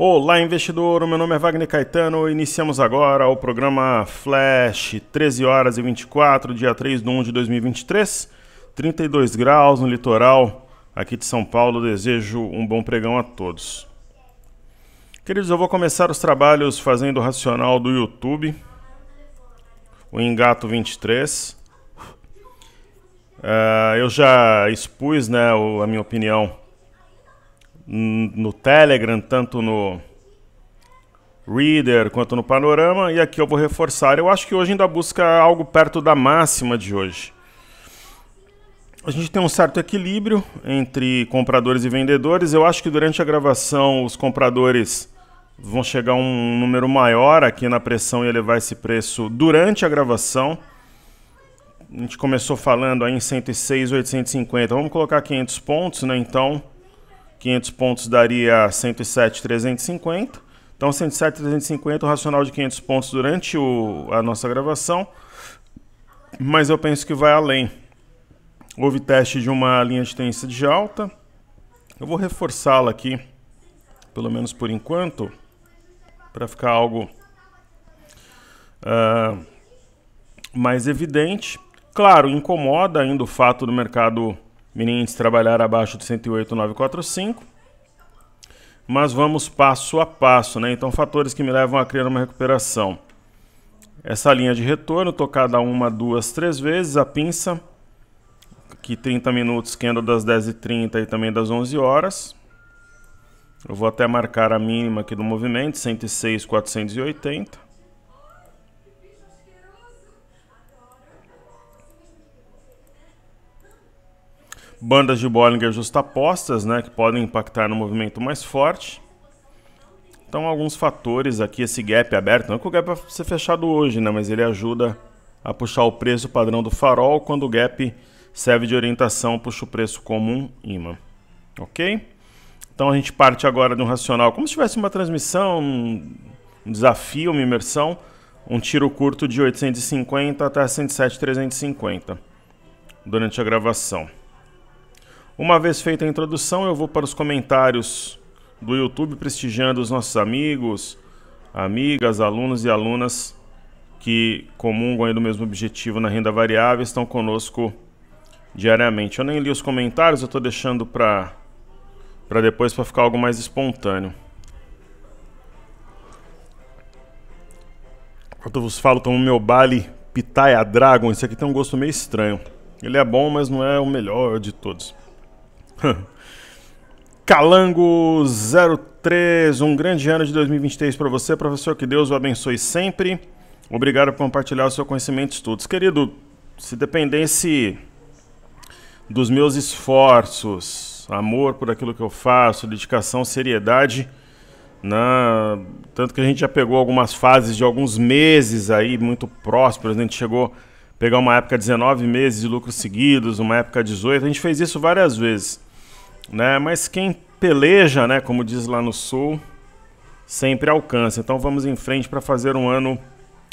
Olá, investidor. Meu nome é Wagner Caetano. Iniciamos agora o programa Flash, 13 horas e 24, dia 3 de 1 de 2023, 32 graus no litoral aqui de São Paulo. Desejo um bom pregão a todos. Queridos, eu vou começar os trabalhos fazendo o racional do YouTube, o Engato 23. Uh, é, eu já expus né, a minha opinião no Telegram, tanto no Reader quanto no Panorama. E aqui eu vou reforçar. Eu acho que hoje ainda busca algo perto da máxima de hoje. A gente tem um certo equilíbrio entre compradores e vendedores. Eu acho que durante a gravação os compradores vão chegar a um número maior aqui na pressão e elevar esse preço durante a gravação. A gente começou falando aí em 106, 850. Vamos colocar 500 pontos, né? Então, 500 pontos daria 107,350. Então, 107,350, o racional de 500 pontos durante o, a nossa gravação. Mas eu penso que vai além. Houve teste de uma linha de tendência de alta. Eu vou reforçá-la aqui, pelo menos por enquanto, para ficar algo uh, mais evidente. Claro, incomoda ainda o fato do mercado mini índice trabalhar abaixo de 108,945. Mas vamos passo a passo, né? Então, fatores que me levam a criar uma recuperação. Essa linha de retorno, tocada uma, duas, três vezes, a pinça, que 30 minutos, candle das 10h30 e também das 11 horas. Eu vou até marcar a mínima aqui do movimento, 106,480. bandas de Bollinger justapostas, né, que podem impactar no movimento mais forte. Então, alguns fatores aqui, esse gap aberto, não é que o gap vai ser fechado hoje, né, mas ele ajuda a puxar o preço padrão do farol quando o gap serve de orientação, puxa o preço como um imã. OK? Então a gente parte agora de um racional, como se tivesse uma transmissão, um desafio, uma imersão, um tiro curto de 850 até 107,350 durante a gravação. Uma vez feita a introdução, eu vou para os comentários do YouTube, prestigiando os nossos amigos, amigas, alunos e alunas que comungam aí do mesmo objetivo na renda variável, estão conosco diariamente. Eu nem li os comentários, eu estou deixando para para depois para ficar algo mais espontâneo. Quando eu vos falo, tomo meu Bali Pitaya Dragon. Esse aqui tem um gosto meio estranho. Ele é bom, mas não é o melhor de todos. Calango 03, um grande ano de 2023 para você, professor. Que Deus o abençoe sempre. Obrigado por compartilhar o seu conhecimento e estudos. Querido, se dependesse dos meus esforços, amor por aquilo que eu faço, dedicação, seriedade, na... Né, tanto que a gente já pegou algumas fases de alguns meses aí muito prósperos, né, a gente chegou a pegar uma época 19 meses de lucros seguidos, uma época 18, a gente fez isso várias vezes né? Mas quem peleja, né, como diz lá no sul, sempre alcança. Então vamos em frente para fazer um ano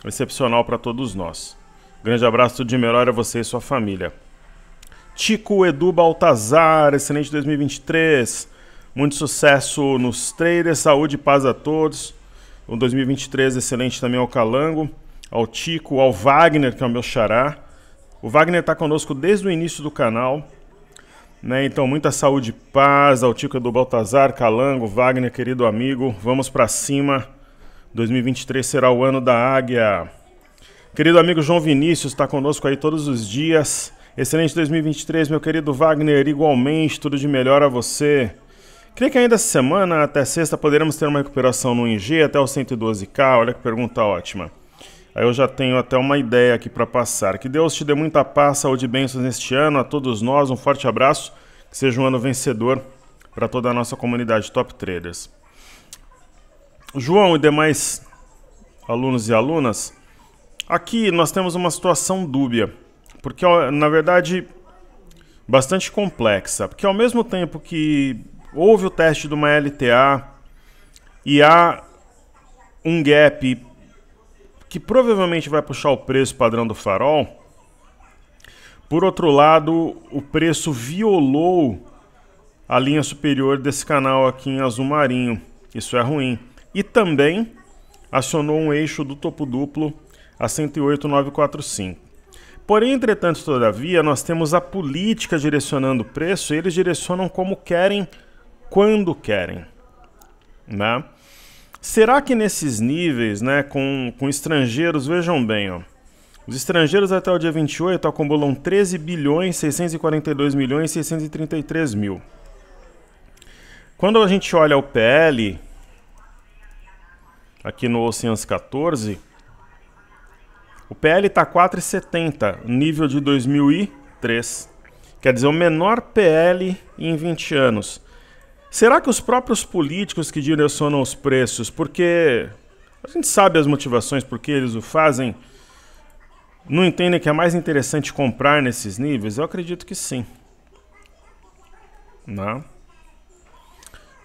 excepcional para todos nós. Grande abraço de melhor a você e sua família. Tico Edu Baltazar, excelente 2023. Muito sucesso nos traders, saúde e paz a todos. Um 2023 excelente também ao Calango, ao Tico, ao Wagner, que é o meu xará. O Wagner está conosco desde o início do canal. Né? Então, muita saúde e paz, Altica do Baltazar, Calango, Wagner, querido amigo. Vamos para cima. 2023 será o ano da águia. Querido amigo João Vinícius está conosco aí todos os dias. Excelente 2023, meu querido Wagner, igualmente, tudo de melhor a você. Creio que ainda essa semana, até sexta, poderemos ter uma recuperação no ING até o 112K. Olha que pergunta ótima. Aí eu já tenho até uma ideia aqui para passar. Que Deus te dê muita paz, saúde e bênçãos neste ano. A todos nós, um forte abraço. Que seja um ano vencedor para toda a nossa comunidade Top Traders. João e demais alunos e alunas, aqui nós temos uma situação dúbia. Porque, na verdade, bastante complexa. Porque ao mesmo tempo que houve o teste de uma LTA e há um gap que provavelmente vai puxar o preço padrão do farol. Por outro lado, o preço violou a linha superior desse canal aqui em azul marinho. Isso é ruim. E também acionou um eixo do topo duplo a 108,945. Porém, entretanto, todavia, nós temos a política direcionando o preço, eles direcionam como querem, quando querem, né? Será que nesses níveis, né, com, com estrangeiros, vejam bem, ó, os estrangeiros até o dia 28 acumulam 13 bilhões 642 milhões 633 mil. Quando a gente olha o PL, aqui no Oceans 14, o PL está 4,70, nível de 2003. Quer dizer, o menor PL em 20 anos. Será que os próprios políticos que direcionam os preços, porque a gente sabe as motivações por que eles o fazem, não entendem que é mais interessante comprar nesses níveis? Eu acredito que sim. Né?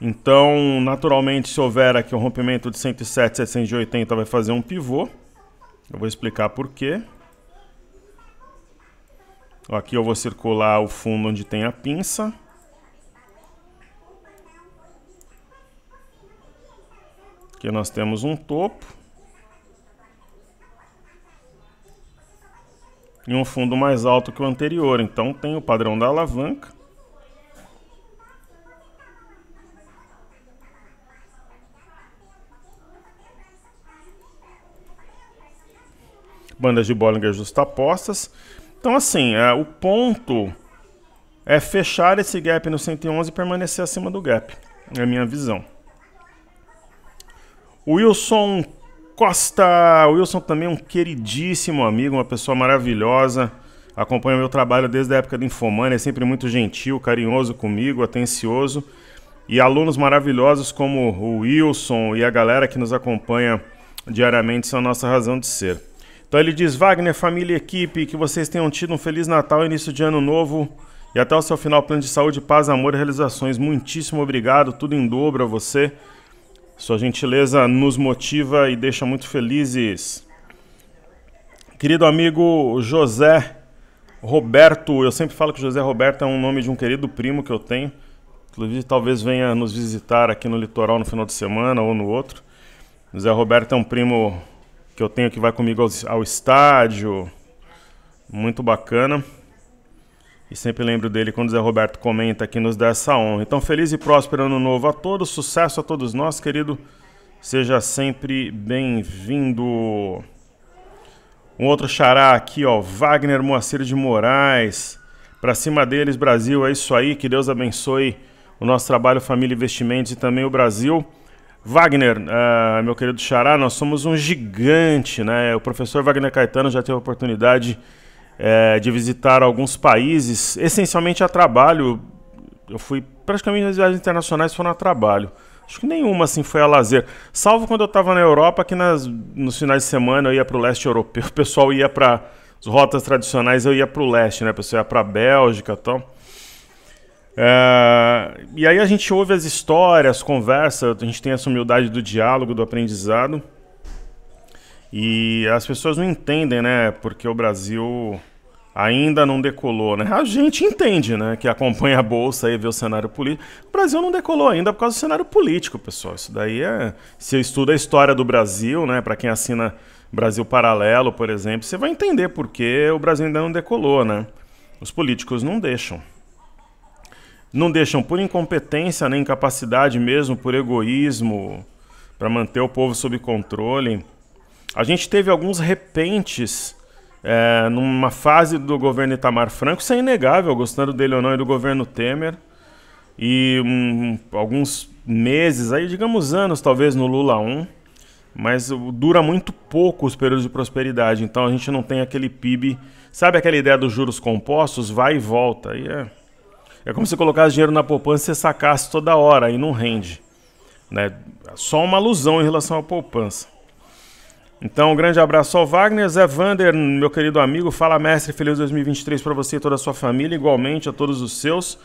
Então, naturalmente, se houver aqui um rompimento de 107, 780, vai fazer um pivô. Eu vou explicar por quê. Aqui eu vou circular o fundo onde tem a pinça. Aqui nós temos um topo. E um fundo mais alto que o anterior. Então tem o padrão da alavanca. Bandas de Bollinger justapostas. Então assim, é, o ponto é fechar esse gap no 111 e permanecer acima do gap. É a minha visão. Wilson Costa. Wilson também é um queridíssimo amigo, uma pessoa maravilhosa. Acompanha meu trabalho desde a época do Infomania, é sempre muito gentil, carinhoso comigo, atencioso. E alunos maravilhosos como o Wilson e a galera que nos acompanha diariamente são a nossa razão de ser. Então ele diz: Wagner, família e equipe, que vocês tenham tido um feliz Natal, início de ano novo e até o seu final plano de saúde, paz, amor e realizações. Muitíssimo obrigado, tudo em dobro a você. Sua gentileza nos motiva e deixa muito felizes. Querido amigo José Roberto, eu sempre falo que José Roberto é um nome de um querido primo que eu tenho. Inclusive, talvez venha nos visitar aqui no litoral no final de semana ou no outro. José Roberto é um primo que eu tenho que vai comigo ao, ao estádio. Muito bacana. E sempre lembro dele quando o Zé Roberto comenta que nos dá essa honra. Então, feliz e próspero ano novo a todos, sucesso a todos nós, querido. Seja sempre bem-vindo. Um outro xará aqui, ó, Wagner Moacir de Moraes. Para cima deles, Brasil, é isso aí. Que Deus abençoe o nosso trabalho, família, investimentos e também o Brasil. Wagner, uh, meu querido xará, nós somos um gigante, né? O professor Wagner Caetano já teve a oportunidade de é, de visitar alguns países, essencialmente a trabalho. Eu fui praticamente as viagens internacionais foram a trabalho. Acho que nenhuma assim foi a lazer, salvo quando eu estava na Europa, que nas, nos finais de semana eu ia para o leste europeu, o pessoal ia para as rotas tradicionais, eu ia para o leste, né? O pessoal ia para a Bélgica, tal. É, e aí a gente ouve as histórias, conversa, a gente tem essa humildade do diálogo, do aprendizado. E as pessoas não entendem, né? Porque o Brasil ainda não decolou, né? A gente entende, né? Que acompanha a bolsa e vê o cenário político. O Brasil não decolou ainda por causa do cenário político, pessoal. Isso daí é. Se eu estudo a história do Brasil, né? Para quem assina Brasil Paralelo, por exemplo, você vai entender por que o Brasil ainda não decolou, né? Os políticos não deixam. Não deixam por incompetência, nem incapacidade mesmo, por egoísmo, para manter o povo sob controle. A gente teve alguns repentes é, numa fase do governo Itamar Franco, isso é inegável, gostando dele ou não, e do governo Temer. E um, alguns meses, aí digamos anos talvez, no Lula 1. Mas dura muito pouco os períodos de prosperidade, então a gente não tem aquele PIB. Sabe aquela ideia dos juros compostos? Vai e volta. E é, é como se colocasse dinheiro na poupança e sacasse toda hora, e não rende. Né? Só uma alusão em relação à poupança. Então, um grande abraço ao Wagner. Zé Vander, meu querido amigo, fala mestre, feliz 2023 para você e toda a sua família, igualmente a todos os seus.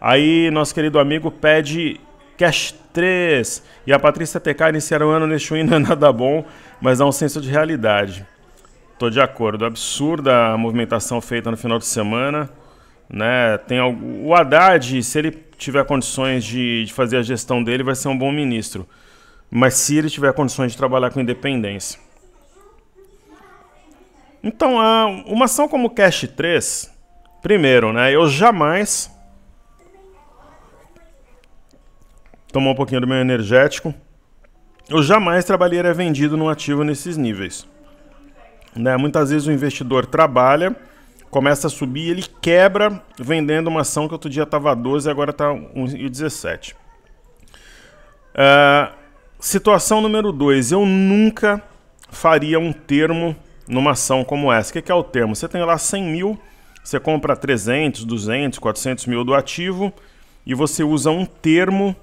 Aí, nosso querido amigo pede Cash 3 e a Patrícia TK iniciaram o ano neste win não é nada bom, mas dá um senso de realidade. Tô de acordo, absurda a movimentação feita no final de semana. Né? Tem algo... O Haddad, se ele tiver condições de, de fazer a gestão dele, vai ser um bom ministro. Mas se ele tiver condições de trabalhar com independência. Então, ah, uma ação como Cash 3, primeiro, né? Eu jamais. Tomou um pouquinho do meu energético. Eu jamais trabalharia vendido num ativo nesses níveis. Né? Muitas vezes o investidor trabalha, começa a subir, ele quebra vendendo uma ação que outro dia estava 12 tá e agora está 1,17. Uh, situação número 2. Eu nunca faria um termo numa ação como essa. O que, é o termo? Você tem lá 100 mil, você compra 300, 200, 400 mil do ativo e você usa um termo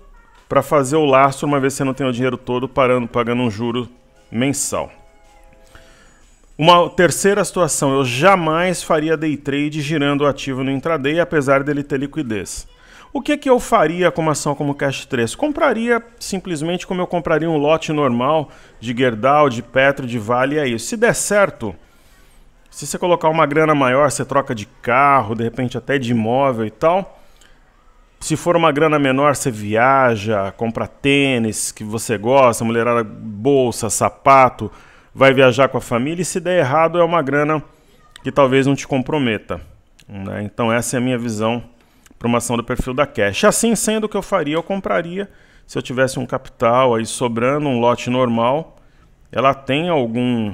para fazer o lastro, uma vez que você não tem o dinheiro todo parando, pagando um juro mensal. Uma terceira situação, eu jamais faria day trade girando o ativo no intraday, apesar dele ter liquidez. O que, que eu faria com uma ação como Cash 3? Compraria simplesmente como eu compraria um lote normal de Gerdau, de Petro, de Vale e é isso. Se der certo, se você colocar uma grana maior, você troca de carro, de repente até de imóvel e tal. Se for uma grana menor, você viaja, compra tênis que você gosta, mulherada, bolsa, sapato, vai viajar com a família. E se der errado, é uma grana que talvez não te comprometa. Né? Então, essa é a minha visão para uma ação do perfil da Cash. Assim sendo, o que eu faria? Eu compraria, se eu tivesse um capital aí sobrando, um lote normal. Ela tem algum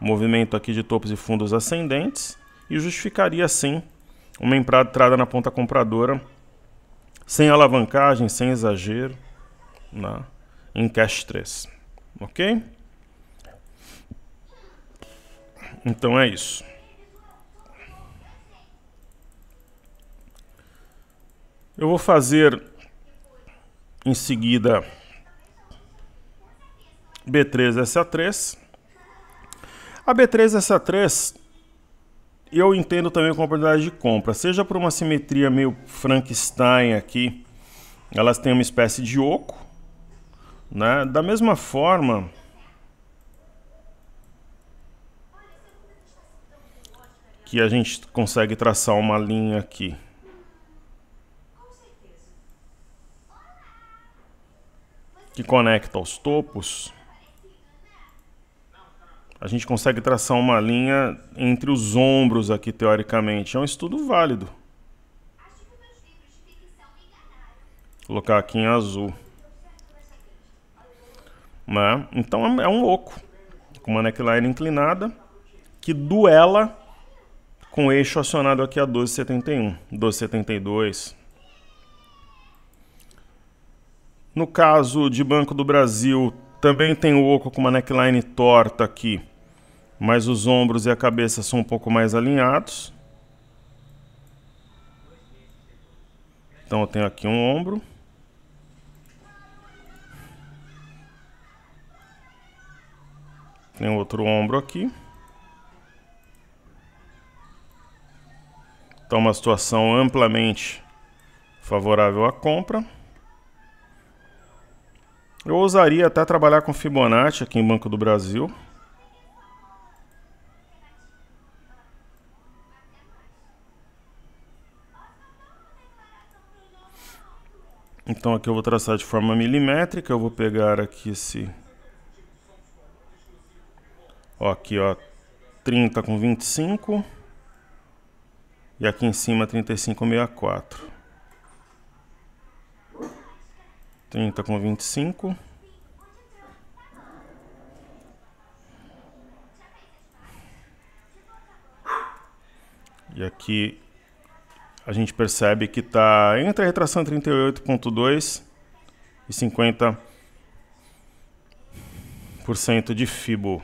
movimento aqui de topos e fundos ascendentes e justificaria sim uma entrada na ponta compradora sem alavancagem, sem exagero, na, em cash 3. Ok? Então é isso. Eu vou fazer em seguida B3SA3. A B3SA3 eu entendo também como oportunidade de compra, seja por uma simetria meio Frankenstein aqui, elas têm uma espécie de oco, né? Da mesma forma, que a gente consegue traçar uma linha aqui que conecta aos topos, a gente consegue traçar uma linha entre os ombros aqui, teoricamente. É um estudo válido. Vou colocar aqui em azul. Né? Então é um oco. Com uma neckline inclinada que duela com o eixo acionado aqui a 1271, 1272, No caso de Banco do Brasil, também tem o oco com uma neckline torta aqui, mas os ombros e a cabeça são um pouco mais alinhados. Então eu tenho aqui um ombro. Tem outro ombro aqui. Então uma situação amplamente favorável à compra. Eu ousaria até trabalhar com Fibonacci aqui em Banco do Brasil. Então aqui eu vou traçar de forma milimétrica, eu vou pegar aqui esse... Ó, aqui ó, 30 com 25. E aqui em cima 35,64. trinta com vinte e cinco E aqui a gente percebe que está entre a retração 38.2 e 50% de fibo.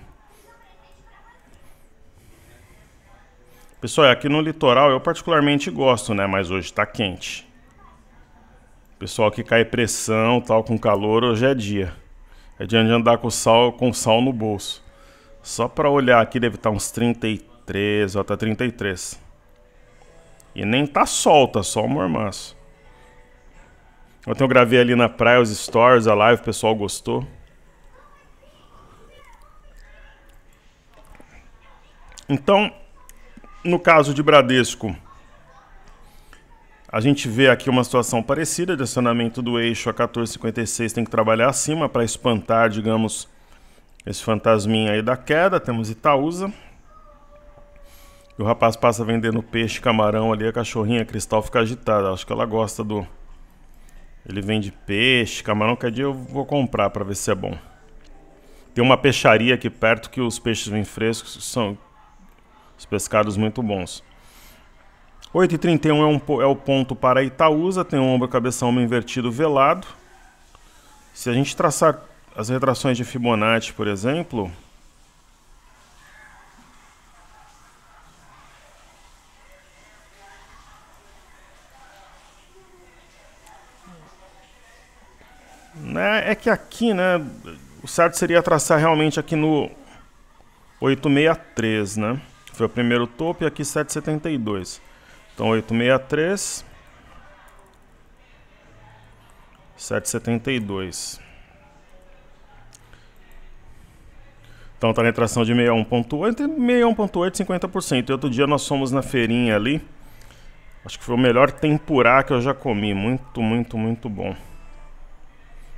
Pessoal, é, aqui no litoral eu particularmente gosto, né? Mas hoje está quente. Pessoal que cai pressão, tal, com calor, hoje é dia. É dia de andar com sal, com sal no bolso. Só para olhar aqui deve estar tá uns 33, ó, tá 33. E nem tá sol, tá só o mormaço. Ontem eu gravei ali na praia os stories, a live, o pessoal gostou. Então, no caso de Bradesco, a gente vê aqui uma situação parecida, direcionamento do eixo a 14,56 tem que trabalhar acima para espantar, digamos, esse fantasminha aí da queda. Temos Itaúsa. E o rapaz passa vendendo peixe, camarão ali, a cachorrinha a Cristal fica agitada. Acho que ela gosta do... Ele vende peixe, camarão, que dia eu vou comprar para ver se é bom. Tem uma peixaria aqui perto que os peixes vêm frescos, são os pescados muito bons. 8h31 é, um, é o ponto para Itaúsa, tem um ombro cabeção ombro invertido velado. Se a gente traçar as retrações de Fibonacci, por exemplo, né, É que aqui, né? O certo seria traçar realmente aqui no 863, né? Foi o primeiro topo e aqui 772. Então, 863. 772. Então está na tração de 61.8, 61.8, 50%. E outro dia nós fomos na feirinha ali. Acho que foi o melhor tempurá que eu já comi. Muito, muito, muito bom.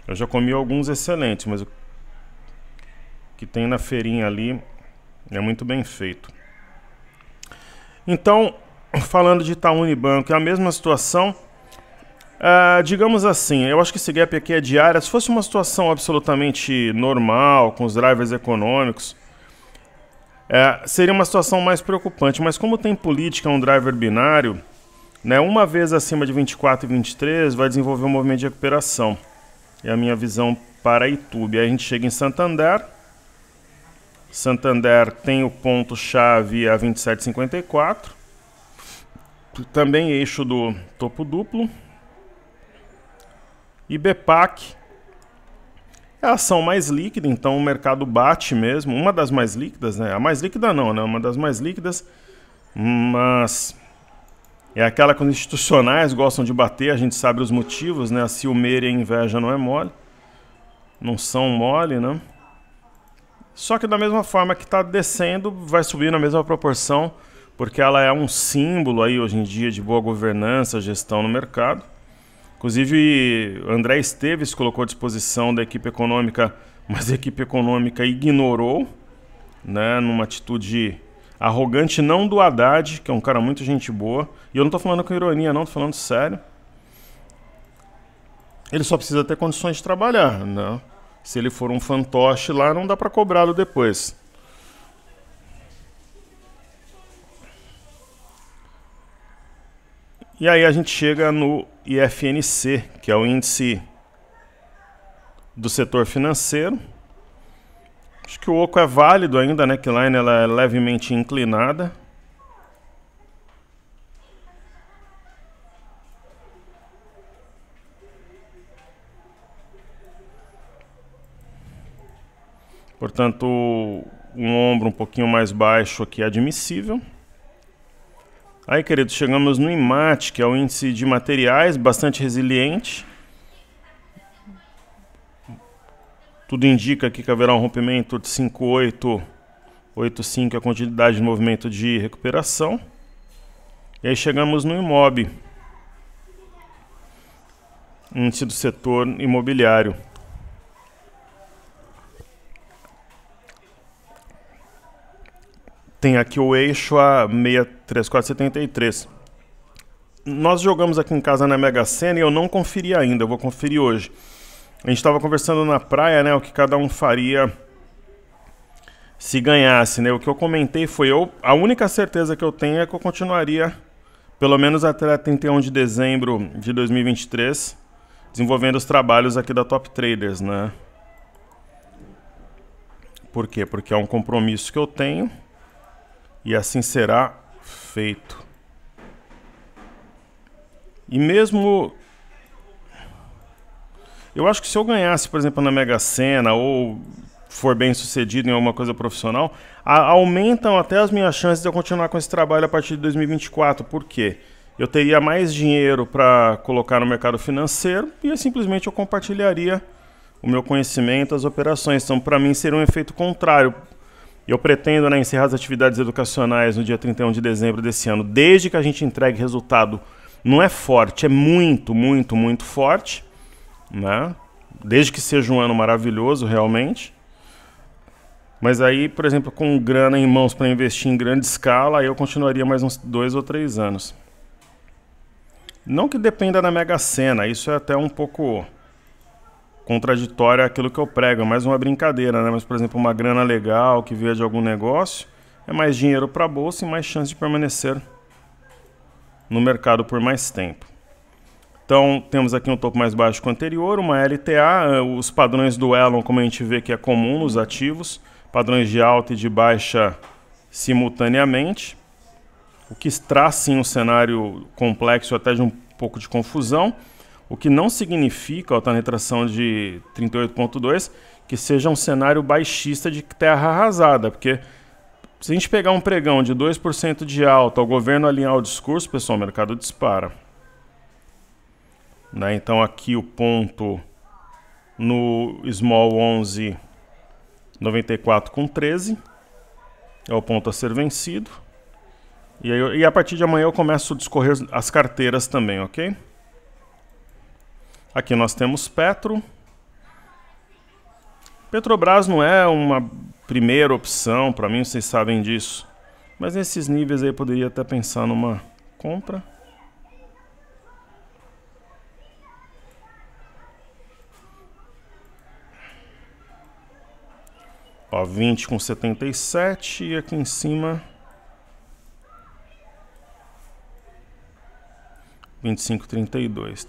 Eu já comi alguns excelentes, mas o que tem na feirinha ali é muito bem feito. Então, falando de Itaú Unibanco, é a mesma situação. Uh, digamos assim, eu acho que esse gap aqui é diário. Se fosse uma situação absolutamente normal, com os drivers econômicos, uh, seria uma situação mais preocupante. Mas como tem política um driver binário, né, uma vez acima de 24 e 23 vai desenvolver um movimento de recuperação. É a minha visão para YouTube. Aí a gente chega em Santander. Santander tem o ponto-chave a 27,54 também eixo do topo duplo. E BPAC é a ação mais líquida, então o mercado bate mesmo. Uma das mais líquidas, né? A mais líquida não, né? Uma das mais líquidas, mas é aquela que os institucionais gostam de bater, a gente sabe os motivos, né? A ciumeira e a inveja não é mole, não são mole, né? Só que da mesma forma que está descendo, vai subir na mesma proporção porque ela é um símbolo aí hoje em dia de boa governança, gestão no mercado. Inclusive, André Esteves colocou à disposição da equipe econômica, mas a equipe econômica ignorou, né, numa atitude arrogante, não do Haddad, que é um cara muito gente boa, e eu não estou falando com ironia, não, estou falando sério. Ele só precisa ter condições de trabalhar, né? Se ele for um fantoche lá, não dá para cobrá-lo depois. E aí a gente chega no IFNC, que é o índice do setor financeiro. Acho que o oco é válido ainda, né? Que line ela é levemente inclinada. Portanto, um ombro um pouquinho mais baixo aqui é admissível. Aí, queridos, chegamos no IMAT, que é o índice de materiais bastante resiliente. Tudo indica aqui que haverá um rompimento de 5885, a continuidade do movimento de recuperação. E aí chegamos no IMOB, índice do setor imobiliário. tem aqui o eixo a 63473. Nós jogamos aqui em casa na Mega Sena e eu não conferi ainda, eu vou conferir hoje. A gente estava conversando na praia, né, o que cada um faria se ganhasse, né? O que eu comentei foi eu, a única certeza que eu tenho é que eu continuaria pelo menos até 31 de dezembro de 2023 desenvolvendo os trabalhos aqui da Top Traders, né? Por quê? Porque é um compromisso que eu tenho e assim será feito. E mesmo. Eu acho que se eu ganhasse, por exemplo, na Mega Sena ou for bem sucedido em alguma coisa profissional, a, aumentam até as minhas chances de eu continuar com esse trabalho a partir de 2024. Por quê? Eu teria mais dinheiro para colocar no mercado financeiro e eu, simplesmente eu compartilharia o meu conhecimento, as operações. Então, para mim, seria um efeito contrário. Eu pretendo né, encerrar as atividades educacionais no dia 31 de dezembro desse ano, desde que a gente entregue resultado. Não é forte, é muito, muito, muito forte, né? Desde que seja um ano maravilhoso, realmente. Mas aí, por exemplo, com grana em mãos para investir em grande escala, eu continuaria mais uns dois ou três anos. Não que dependa da Mega Sena, isso é até um pouco contraditória àquilo que eu prego. É mais uma brincadeira, né? Mas, por exemplo, uma grana legal que veio de algum negócio é mais dinheiro para a bolsa e mais chance de permanecer no mercado por mais tempo. Então, temos aqui um topo mais baixo que o anterior, uma LTA, eh, os padrões do Elon, como a gente vê que é comum nos ativos, padrões de alta e de baixa simultaneamente, o que traz sim um cenário complexo até de um pouco de confusão o que não significa, está na retração de 38.2, que seja um cenário baixista de terra arrasada, porque se a gente pegar um pregão de 2% de alta, o governo alinhar o discurso, pessoal, o mercado dispara. Né? Então aqui o ponto no small 11 94 com 13 é o ponto a ser vencido. E, aí, e a partir de amanhã eu começo a discorrer as carteiras também, ok? Aqui nós temos Petro. Petrobras não é uma primeira opção, para mim vocês sabem disso. Mas nesses níveis aí eu poderia até pensar numa compra. Ó, 20 com 77 e aqui em cima 25,32.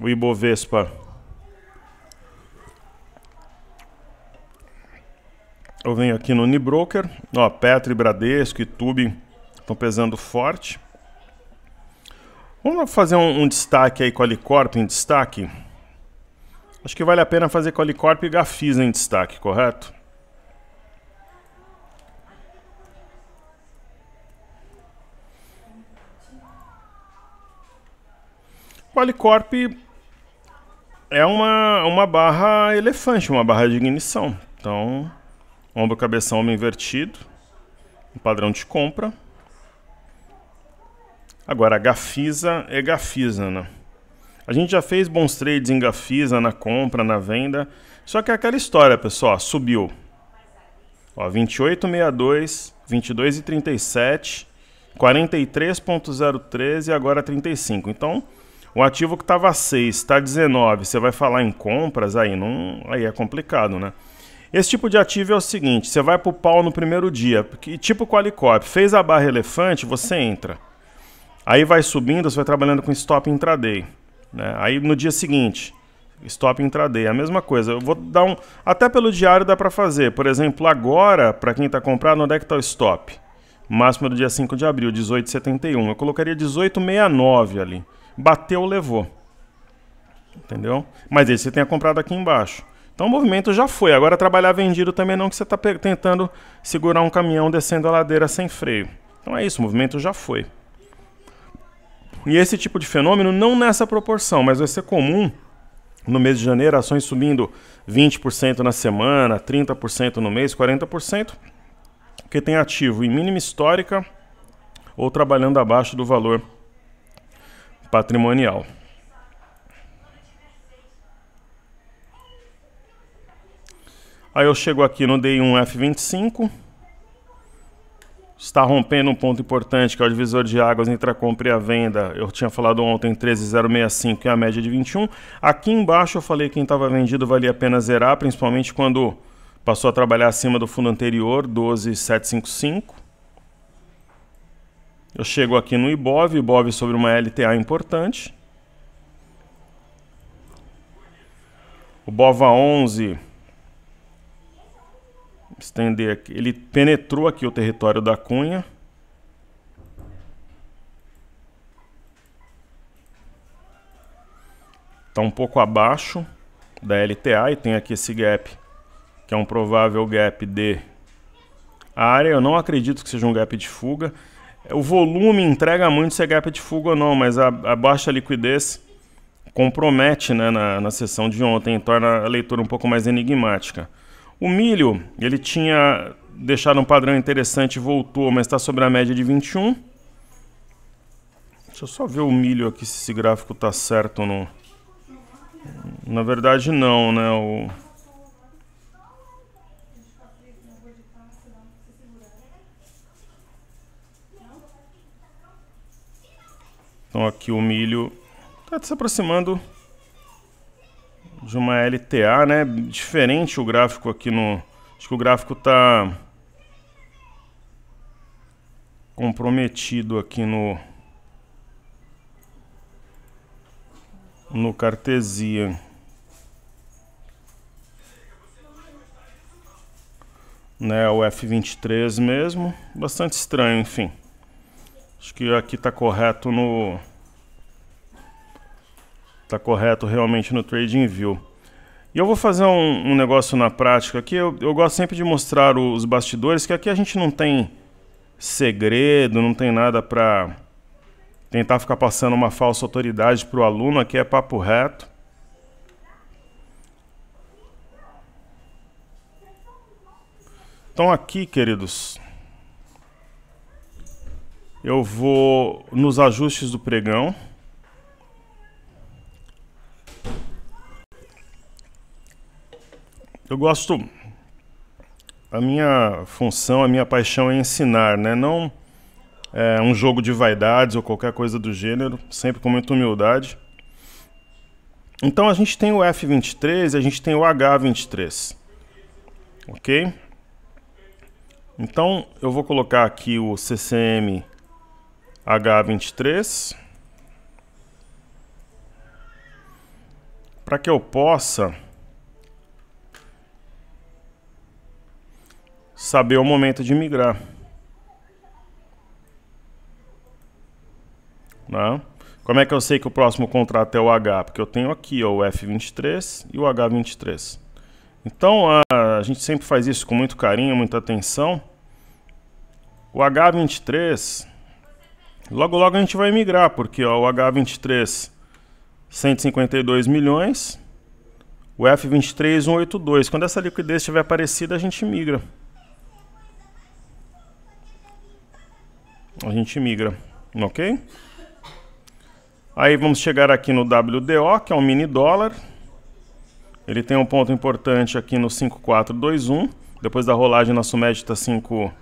o Ibovespa. Eu venho aqui no Unibroker, ó, Petro, Bradesco e Tube estão pesando forte. Vamos fazer um, um, destaque aí com a Alicorp em destaque? Acho que vale a pena fazer com a Alicorp e Gafisa em destaque, correto? Qualicorp é uma, uma barra elefante, uma barra de ignição. Então, ombro, cabeção, ombro invertido, um padrão de compra. Agora, a Gafisa é Gafisa, né? A gente já fez bons trades em Gafisa, na compra, na venda. Só que é aquela história, pessoal, subiu. Ó, 28,62, 22,37, 43,013 e agora 35. Então, o ativo que estava 6 está 19, você vai falar em compras, aí, não, aí é complicado, né? Esse tipo de ativo é o seguinte: você vai para o pau no primeiro dia, tipo Qualicop, fez a barra elefante, você entra. Aí vai subindo, você vai trabalhando com stop intraday. Né? Aí no dia seguinte, stop intraday, a mesma coisa. Eu vou dar um. Até pelo diário dá para fazer. Por exemplo, agora, para quem está comprando, onde é que está o stop? Máximo do dia 5 de abril, 18,71. Eu colocaria 18,69 ali bateu, levou. Entendeu? Mas esse você tenha comprado aqui embaixo. Então o movimento já foi. Agora trabalhar vendido também não, que você está tentando segurar um caminhão descendo a ladeira sem freio. Então é isso, o movimento já foi. E esse tipo de fenômeno, não nessa proporção, mas vai ser comum no mês de janeiro, ações subindo 20% na semana, 30% no mês, 40%, porque tem ativo em mínima histórica ou trabalhando abaixo do valor patrimonial. Aí eu chego aqui no DI1 F25. Está rompendo um ponto importante, que é o divisor de águas entre a compra e a venda. Eu tinha falado ontem 13,065 e é a média de 21. Aqui embaixo eu falei que quem estava vendido valia a pena zerar, principalmente quando passou a trabalhar acima do fundo anterior, 12,755. Eu chego aqui no IBOV, IBOV sobre uma LTA importante. O BOVA 11 estender aqui. Ele penetrou aqui o território da Cunha. Está um pouco abaixo da LTA e tem aqui esse gap, que é um provável gap de área. Eu não acredito que seja um gap de fuga. O volume entrega muito se é gap de fuga ou não, mas a, a baixa liquidez compromete né, na, na sessão de ontem, torna a leitura um pouco mais enigmática. O milho, ele tinha deixado um padrão interessante, voltou, mas está sobre a média de 21. Deixa eu só ver o milho aqui, se esse gráfico está certo ou não. Na verdade, não, né? O... Então aqui o milho está se aproximando de uma LTA, né? Diferente o gráfico aqui no... Acho que o gráfico está comprometido aqui no... No Cartesian. Né, o F23 mesmo. Bastante estranho, enfim. Acho que aqui está correto no está correto realmente no trading view E eu vou fazer um, um negócio na prática aqui. Eu, eu, gosto sempre de mostrar os bastidores, que aqui a gente não tem segredo, não tem nada para tentar ficar passando uma falsa autoridade para o aluno. Aqui é papo reto. Então aqui, queridos, eu vou nos ajustes do pregão. Eu gosto a minha função, a minha paixão é ensinar, né? Não é, um jogo de vaidades ou qualquer coisa do gênero, sempre com muita humildade. Então a gente tem o F23 e a gente tem o H23. OK? Então eu vou colocar aqui o CCM H23 para que eu possa saber o momento de migrar. Né? Como é que eu sei que o próximo contrato é o H? Porque eu tenho aqui ó, o F23 e o H23. Então a, a gente sempre faz isso com muito carinho, muita atenção. O H23 Logo logo a gente vai migrar, porque ó, o H23 152 milhões, o F23 182. Quando essa liquidez estiver parecida, a gente migra. A gente migra, ok? Aí vamos chegar aqui no WDO, que é um mini dólar. Ele tem um ponto importante aqui no 5421. Depois da rolagem, nosso médio está 5...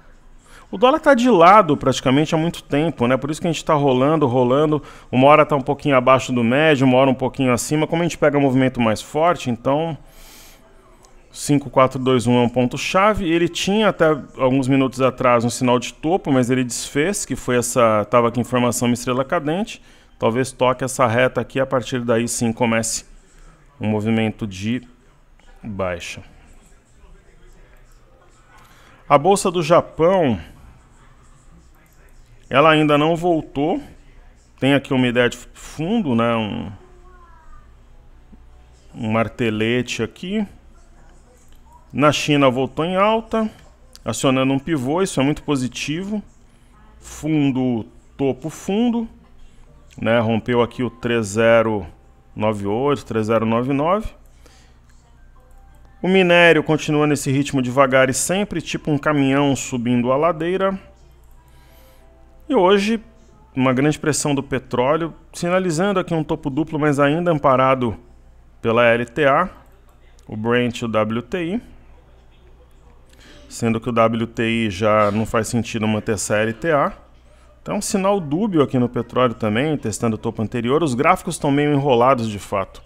O dólar está de lado praticamente há muito tempo, né? Por isso que a gente está rolando, rolando. Uma hora está um pouquinho abaixo do médio, uma hora um pouquinho acima. Como a gente pega movimento mais forte, então 5421 é um ponto chave. Ele tinha até alguns minutos atrás um sinal de topo, mas ele desfez, que foi essa tava aqui em formação uma estrela cadente. Talvez toque essa reta aqui, a partir daí sim comece um movimento de baixa. A bolsa do Japão ela ainda não voltou. Tem aqui uma ideia de fundo, né? Um, um martelete aqui. Na China voltou em alta, acionando um pivô, isso é muito positivo. Fundo, topo fundo, né? Rompeu aqui o 3098, 3099. O minério continua nesse ritmo devagar e sempre, tipo um caminhão subindo a ladeira. E hoje, uma grande pressão do petróleo, sinalizando aqui um topo duplo, mas ainda amparado pela LTA, o Brent e o WTI. Sendo que o WTI já não faz sentido manter essa LTA. Então, é um sinal dúbio aqui no petróleo também, testando o topo anterior. Os gráficos estão meio enrolados de fato.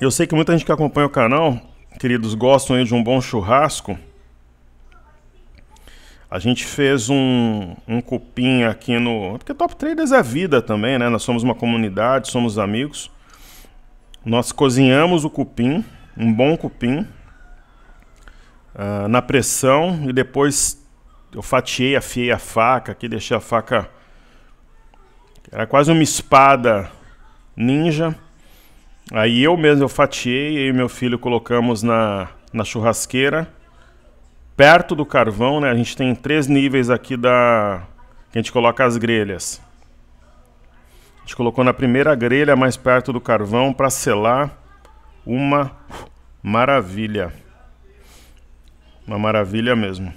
Eu sei que muita gente que acompanha o canal queridos, gostam aí de um bom churrasco, a gente fez um, um cupim aqui no. Porque Top Traders é vida também, né? Nós somos uma comunidade, somos amigos. Nós cozinhamos o cupim, um bom cupim, uh, na pressão e depois eu fatiei, afiei a faca aqui, deixei a faca. Era quase uma espada ninja. Aí eu mesmo eu fatiei, e meu filho colocamos na, na churrasqueira, perto do carvão, né? A gente tem três níveis aqui da que a gente coloca as grelhas. A gente colocou na primeira grelha, mais perto do carvão, para selar uma maravilha. Uma maravilha mesmo.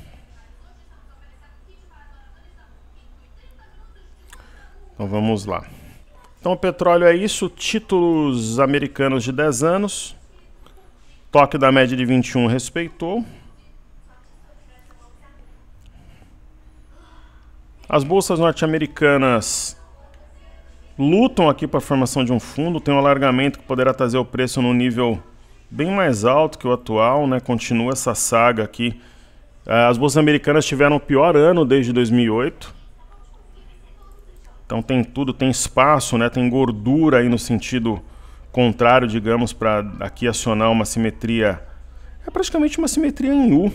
Então vamos lá. Então, o petróleo é isso, títulos americanos de 10 anos, toque da média de 21 respeitou. As bolsas norte-americanas lutam aqui para a formação de um fundo, tem um alargamento que poderá trazer o preço num nível bem mais alto que o atual, né? Continua essa saga aqui. Ah, as bolsas americanas tiveram o pior ano desde 2008 então tem tudo, tem espaço, né? Tem gordura aí no sentido contrário, digamos, para aqui acionar uma simetria. É praticamente uma simetria em U,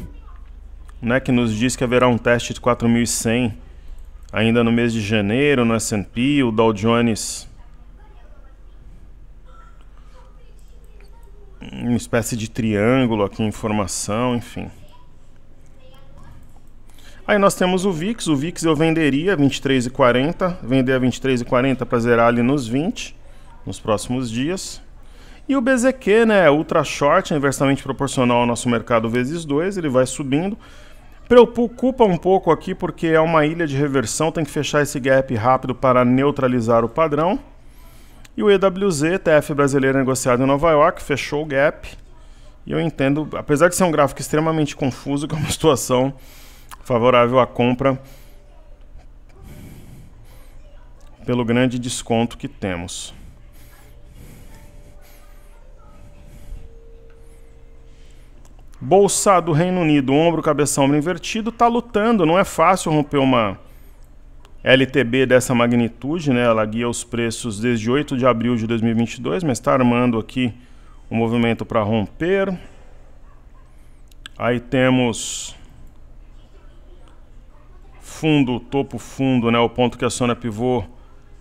né? Que nos diz que haverá um teste de 4100 ainda no mês de janeiro no S&P, o Dow Jones uma espécie de triângulo aqui em formação, enfim. Aí nós temos o VIX, o VIX eu venderia 23,40, vender a 23,40 para zerar ali nos 20 nos próximos dias. E o BZQ, né, ultra short, inversamente proporcional ao nosso mercado vezes 2, ele vai subindo. Preocupa um pouco aqui porque é uma ilha de reversão, tem que fechar esse gap rápido para neutralizar o padrão. E o EWZ, TF brasileiro negociado em Nova York, fechou o gap. E eu entendo, apesar de ser um gráfico extremamente confuso, que é uma situação favorável à compra pelo grande desconto que temos. Bolsa do Reino Unido, ombro, cabeça, ombro invertido, está lutando. Não é fácil romper uma LTB dessa magnitude, né? Ela guia os preços desde 8 de abril de 2022, mas está armando aqui o um movimento para romper. Aí temos fundo, topo fundo, né, o ponto que aciona pivô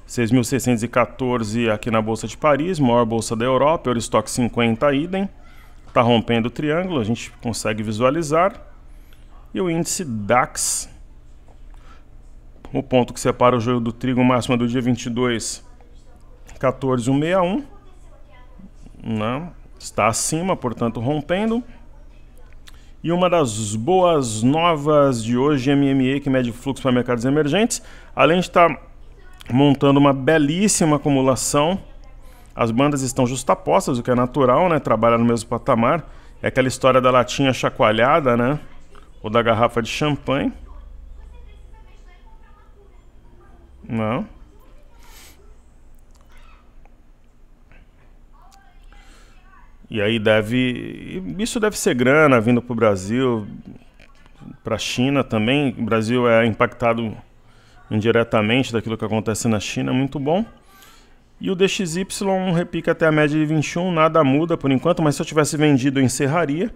6.614 aqui na Bolsa de Paris, maior bolsa da Europa, Eurostock 50 idem, está rompendo o triângulo, a gente consegue visualizar. E o índice DAX, o ponto que separa o joio do trigo máximo do dia 22, 14.161, né? está acima, portanto rompendo. E uma das boas novas de hoje, MME, que mede fluxo para mercados emergentes, além de estar tá montando uma belíssima acumulação, as bandas estão justapostas, o que é natural, né? Trabalha no mesmo patamar. É aquela história da latinha chacoalhada, né? Ou da garrafa de champanhe. Não. E aí deve. Isso deve ser grana vindo para o Brasil, para a China também. O Brasil é impactado indiretamente daquilo que acontece na China, muito bom. E o DXY repica até a média de 21, nada muda por enquanto, mas se eu tivesse vendido, eu encerraria.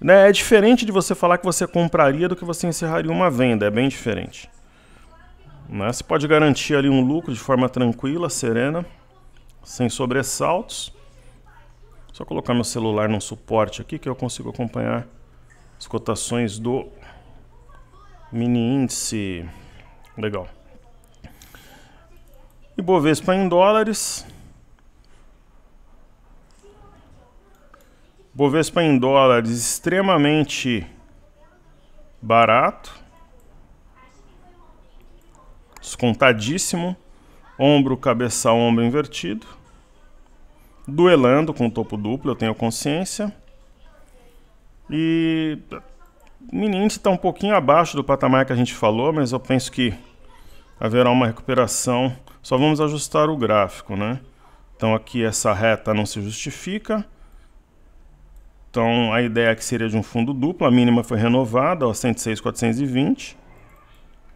Né? É diferente de você falar que você compraria do que você encerraria uma venda, é bem diferente. Né? Você pode garantir ali um lucro de forma tranquila, serena, sem sobressaltos. Só colocar meu celular num suporte aqui que eu consigo acompanhar as cotações do mini índice. Legal. E Bovespa em dólares. Bovespa em dólares extremamente barato. Descontadíssimo. Ombro, cabeça, ombro invertido duelando com o topo duplo, eu tenho consciência. E Minint está um pouquinho abaixo do patamar que a gente falou, mas eu penso que haverá uma recuperação. Só vamos ajustar o gráfico, né? Então aqui essa reta não se justifica. Então a ideia é que seria de um fundo duplo, a mínima foi renovada, ó, 106.420.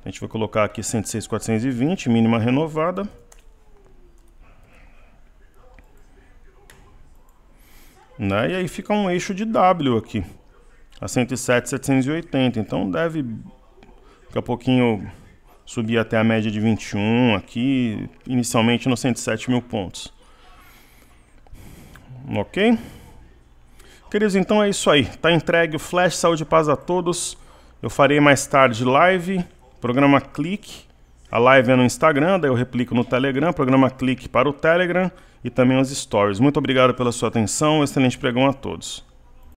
A gente vai colocar aqui 106.420, mínima renovada. Né? E aí fica um eixo de W aqui, a 107, 780. Então deve daqui a pouquinho subir até a média de 21 aqui, inicialmente nos 107 mil pontos. Ok? Queridos, então é isso aí. Tá entregue o Flash Saúde e Paz a todos. Eu farei mais tarde live, programa Clique a live é no Instagram, daí eu replico no Telegram, programa Clique para o Telegram e também os stories. Muito obrigado pela sua atenção, excelente pregão a todos.